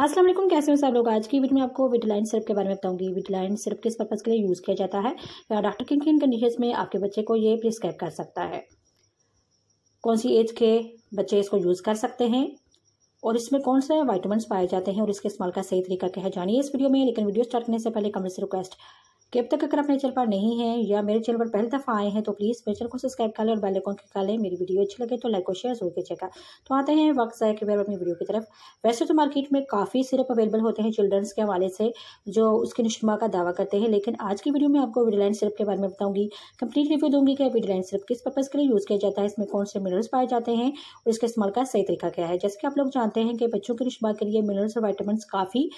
अस्सलाम वालेकुम कैसे हो सब लोग आज की वीडियो में आपको विटलाइन सिरप के बारे में बताऊंगी विटलाइन सिरप किस पर्पज़ के लिए यूज़ किया जाता है या डॉक्टर किन किन कंडीशन में आपके बच्चे को ये प्रिस्क्राइब कर सकता है कौन सी एज के बच्चे इसको यूज़ कर सकते हैं और इसमें कौन से वाइटमिन पाए जाते हैं और इसके इस्तेमाल का सही तरीका क्या है जानिए इस वीडियो में लेकिन वीडियो स्टार्ट करने से पहले कमेंट से रिक्वेस्ट कि अब तक अगर आप मेरे चैनल पर नहीं है या मेरे चैनल पर पहली दफ़ा आए हैं तो प्लीज़ मेरे चैनल को सब्सक्राइब कर लें और बेल आइकॉन क्लिक कर लें मेरी वीडियो अच्छी लगे तो लाइक और शेयर जरूर कीजिएगा तो आते हैं वक्त जाए कि अपनी वीडियो की तरफ वैसे तो मार्केट में काफ़ी सिरप अवेलेबल होते हैं चिल्ड्रंस के हवाले से जो उसके नुशमा का दावा करते हैं लेकिन आज की वीडियो में आपको विडलाइन सिरप के बारे में बताऊँगी कंप्लीट रिव्यू दूंगी कि विडलाइन सिरप किस पर्पज़ के लिए यूज़ किया जाता है इसमें कौन से मिनरल्स पाए जाते हैं और इसके इस्तेमाल का सही तरीका क्या है जैसे कि आप लोग जानते हैं कि बच्चों के नुशमा के लिए मिनरल्स और वाइटामस काफ़ी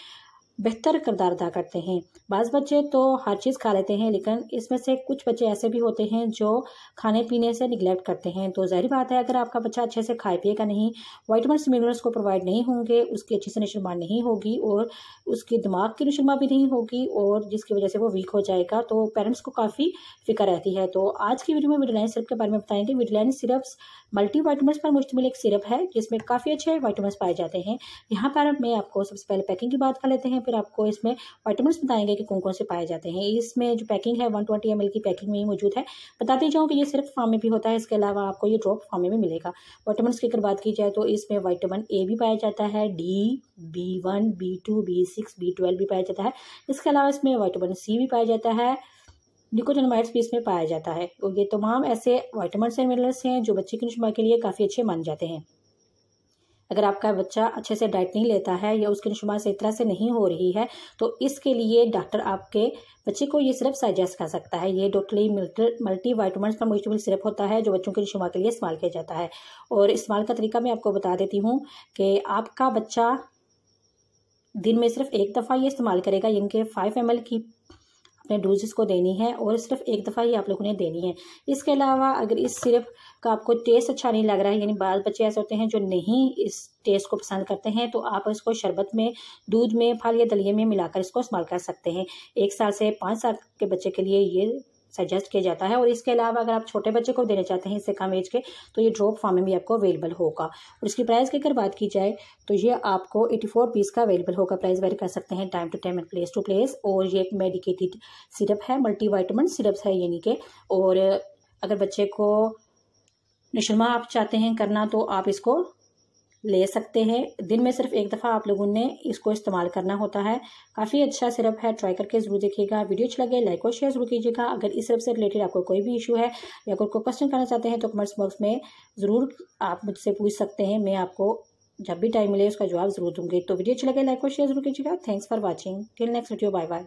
बेहतर करदार अदा करते हैं बाज़ बच्चे तो हर चीज़ खा लेते हैं लेकिन इसमें से कुछ बच्चे ऐसे भी होते हैं जो खाने पीने से निगलेक्ट करते हैं तो ज़ाहिर बात है अगर आपका बच्चा अच्छे से खाए पिएगा नहीं वाइटमिनस मिनरल्स को प्रोवाइड नहीं होंगे उसकी अच्छे से नशुमा नहीं होगी और उसके दिमाग की नशुमा भी नहीं होगी और जिसकी वजह से वो वीक हो जाएगा तो पेरेंट्स को काफ़ी फिक्र रहती है तो आज की वीडियो में विडलाइन सिरप के बारे में बताएंगे विडलाइन सिरप मल्टी वाइटमिनस पर मुश्तमिल एक सिरप है जिसमें काफ़ी अच्छे वाइटमिनस पाए जाते हैं यहाँ पर मैं आपको सबसे पहले पैकिंग की बात कर लेते हैं फिर आपको इसमें वाइटमिन बताएंगे कि कौन कौन से पाए जाते हैं इसमें जो पैकिंग है वन ट्वेंटी की पैकिंग में ही मौजूद है बताते जाऊँ कि ये सिर्फ फार्म में भी होता है इसके अलावा आपको ये ड्रॉप फार्म में मिलेगा वाइटमिन की अगर बात की जाए तो इसमें वाइटमिन ए भी पाया जाता है D B one B two B six B twelve भी पाया जाता है इसके अलावा इसमें वाइटमिन सी भी पाया जाता है निकोजनमाइट्स भी इसमें पाया जाता है और ये तमाम ऐसे वाइटामिन एंड मिनरल्स हैं जो बच्चे की नुशमा के लिए काफ़ी अच्छे माने जाते हैं अगर आपका बच्चा अच्छे से डाइट नहीं लेता है या उसकी नशुमा सही तरह से नहीं हो रही है तो इसके लिए डॉक्टर आपके बच्चे को ये सिर्फ सजेस्ट कर सकता है ये डोटली मल्टी वाइटमिन का मॉइस्टबल सिरप होता है जो बच्चों की नुशुमा के लिए इस्तेमाल किया जाता है और इस्तेमाल का तरीका मैं आपको बता देती हूँ कि आपका बच्चा दिन में सिर्फ एक दफ़ा ये इस्तेमाल करेगा यानी कि फाइव एम की अपने डोजेस को देनी है और सिर्फ एक दफ़ा ही आप लोगों ने देनी है इसके अलावा अगर इस सिरप का आपको टेस्ट अच्छा नहीं लग रहा है यानी बाल बच्चे ऐसे होते हैं जो नहीं इस टेस्ट को पसंद करते हैं तो आप इसको शरबत में दूध में फल या दलिए में मिलाकर इसको इस्तेमाल कर सकते हैं एक साल से पाँच साल के बच्चे के लिए ये सजेस्ट किया जाता है और इसके अलावा अगर आप छोटे बच्चे को देना चाहते हैं इससे कम एज के तो ये ड्रॉप फॉर्म में भी आपको अवेलेबल होगा और इसकी प्राइस की अगर बात की जाए तो ये आपको एटी फोर पीस का अवेलेबल होगा प्राइस वेरी कर सकते हैं time to time and place to place और ये एक मेडिकेटेड सिरप है मल्टी वाइटमिन सिरप्स है यानी कि और अगर बच्चे को निशुमा आप चाहते हैं करना तो आप इसको ले सकते हैं दिन में सिर्फ एक दफ़ा आप लोगों ने इसको इस्तेमाल करना होता है काफ़ी अच्छा सिरप है ट्राई करके ज़रूर देखिएगा वीडियो अच्छा लगे लाइक और शेयर जरूर कीजिएगा अगर इस सिरप से रिलेटेड आपको कोई भी इशू है या कोई क्वेश्चन करना चाहते हैं तो कमेंट्स बॉक्स में ज़रूर आप मुझसे पूछ सकते हैं मैं आपको जब भी टाइम मिले उसका जवाब जरूर दूंगी तो वीडियो अच्छा लगे लाइक और शेयर जरूर कीजिएगा thanks for watching till next video bye bye